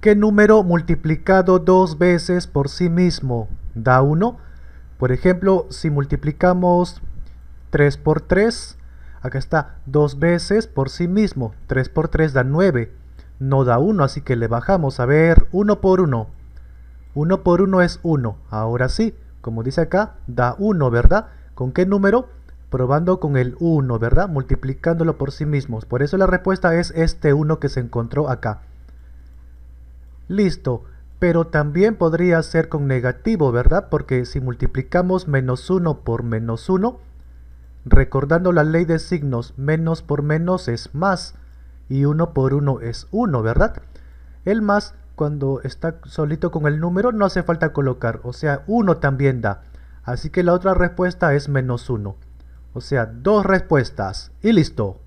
¿Qué número multiplicado dos veces por sí mismo da 1? Por ejemplo, si multiplicamos 3 por 3, acá está dos veces por sí mismo. 3 por 3 da 9, no da 1, así que le bajamos. A ver, 1 por 1. 1 por 1 es 1. Ahora sí, como dice acá, da 1, ¿verdad? ¿Con qué número? Probando con el 1, ¿verdad? Multiplicándolo por sí mismos. Por eso la respuesta es este 1 que se encontró acá. Listo, pero también podría ser con negativo, ¿verdad? Porque si multiplicamos menos 1 por menos 1, recordando la ley de signos, menos por menos es más, y 1 por 1 es 1, ¿verdad? El más, cuando está solito con el número, no hace falta colocar, o sea, 1 también da. Así que la otra respuesta es menos 1. O sea, dos respuestas, y listo.